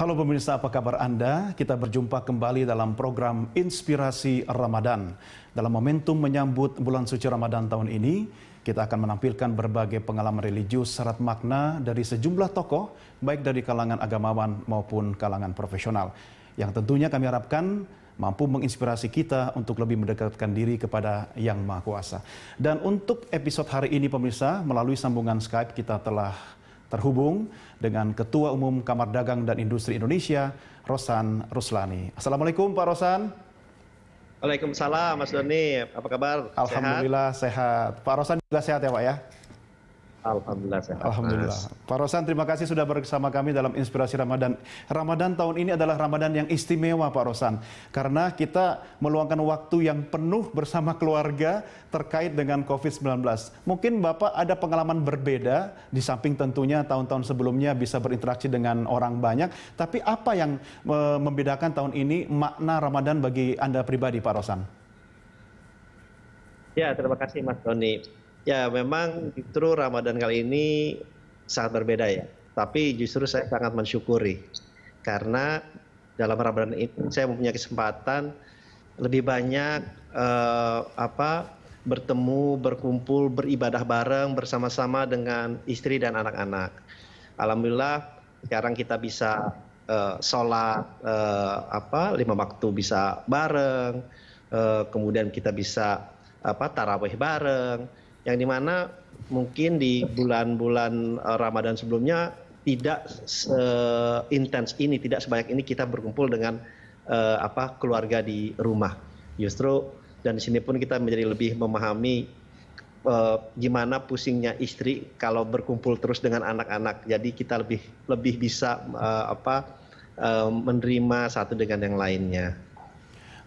Halo pemirsa, apa kabar Anda? Kita berjumpa kembali dalam program Inspirasi Ramadan. Dalam momentum menyambut bulan suci Ramadan tahun ini, kita akan menampilkan berbagai pengalaman religius syarat makna dari sejumlah tokoh, baik dari kalangan agamawan maupun kalangan profesional. Yang tentunya kami harapkan mampu menginspirasi kita untuk lebih mendekatkan diri kepada Yang Maha Kuasa. Dan untuk episode hari ini pemirsa, melalui sambungan Skype kita telah terhubung dengan Ketua Umum Kamar Dagang dan Industri Indonesia, Rosan Ruslani. Assalamualaikum Pak Rosan. Waalaikumsalam Mas Doni, apa kabar? Alhamdulillah sehat. sehat. Pak Rosan juga sehat ya Pak ya? Alhamdulillah sehat. Alhamdulillah. Pak Rosan, terima kasih sudah bersama kami dalam Inspirasi Ramadan. Ramadan tahun ini adalah Ramadan yang istimewa Pak Rosan. Karena kita meluangkan waktu yang penuh bersama keluarga terkait dengan COVID-19. Mungkin Bapak ada pengalaman berbeda di samping tentunya tahun-tahun sebelumnya bisa berinteraksi dengan orang banyak. Tapi apa yang membedakan tahun ini makna Ramadan bagi Anda pribadi Pak Rosan? Ya, terima kasih Mas Doni. Ya, memang justru Ramadan kali ini sangat berbeda ya. Tapi justru saya sangat mensyukuri karena dalam Ramadan ini saya mempunyai kesempatan lebih banyak eh, apa bertemu, berkumpul, beribadah bareng bersama-sama dengan istri dan anak-anak. Alhamdulillah sekarang kita bisa eh, sholat eh, apa lima waktu bisa bareng, eh, kemudian kita bisa apa taraweh bareng yang dimana mungkin di bulan-bulan eh, Ramadan sebelumnya tidak intens ini, tidak sebanyak ini kita berkumpul dengan uh, apa keluarga di rumah. Justru dan di sini pun kita menjadi lebih memahami uh, gimana pusingnya istri kalau berkumpul terus dengan anak-anak. Jadi kita lebih lebih bisa uh, apa uh, menerima satu dengan yang lainnya.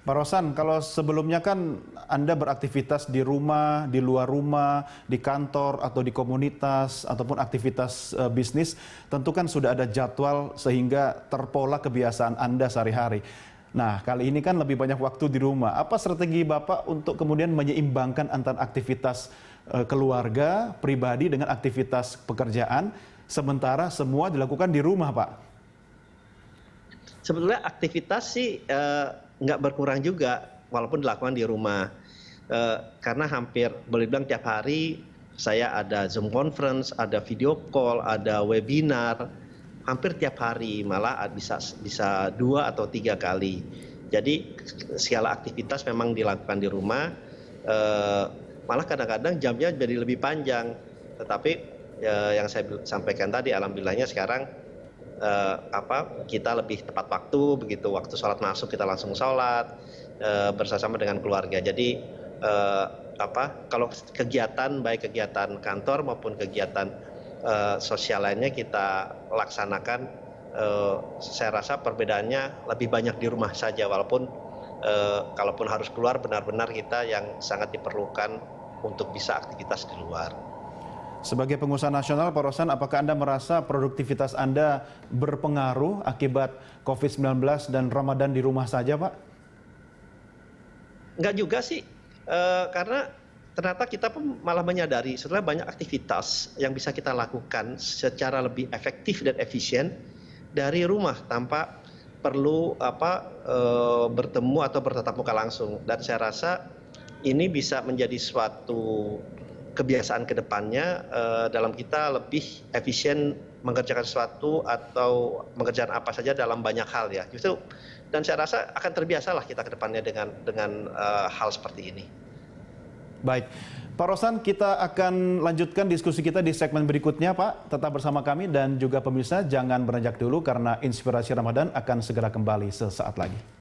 Pak Rosan, kalau sebelumnya kan Anda beraktivitas di rumah, di luar rumah, di kantor, atau di komunitas, ataupun aktivitas uh, bisnis, tentu kan sudah ada jadwal sehingga terpola kebiasaan Anda sehari-hari. Nah, kali ini kan lebih banyak waktu di rumah. Apa strategi Bapak untuk kemudian menyeimbangkan antara aktivitas uh, keluarga, pribadi, dengan aktivitas pekerjaan, sementara semua dilakukan di rumah, Pak? sebetulnya aktivitas sih eh, nggak berkurang juga walaupun dilakukan di rumah eh, karena hampir boleh bilang tiap hari saya ada zoom conference ada video call ada webinar hampir tiap hari malah bisa bisa dua atau tiga kali jadi segala aktivitas memang dilakukan di rumah eh, malah kadang-kadang jamnya jadi lebih panjang tetapi uh, yang saya sampaikan tadi alhamdulillahnya sekarang uh, apa kita lebih tepat waktu begitu waktu sholat masuk kita langsung sholat uh, eh, bersama dengan keluarga jadi uh, apa kalau kegiatan baik kegiatan kantor maupun kegiatan uh, sosial lainnya kita laksanakan uh, saya rasa perbedaannya lebih banyak di rumah saja walaupun uh, kalaupun harus keluar benar-benar kita yang sangat diperlukan untuk bisa aktivitas di luar. Sebagai pengusaha nasional, Pak Rosan, apakah Anda merasa produktivitas Anda berpengaruh akibat COVID-19 dan Ramadan di rumah saja, Pak? Enggak juga sih, e, karena ternyata kita pun malah menyadari setelah banyak aktivitas yang bisa kita lakukan secara lebih efektif dan efisien dari rumah tanpa perlu apa e, bertemu atau bertatap muka langsung. Dan saya rasa ini bisa menjadi suatu kebiasaan kedepannya eh, dalam kita lebih efisien mengerjakan sesuatu atau mengerjakan apa saja dalam banyak hal ya justru dan saya rasa akan terbiasalah kita kedepannya dengan dengan uh, hal seperti ini. Baik, Pak Rosan, kita akan lanjutkan diskusi kita di segmen berikutnya, Pak. Tetap bersama kami dan juga pemirsa, jangan beranjak dulu karena inspirasi Ramadan akan segera kembali sesaat lagi.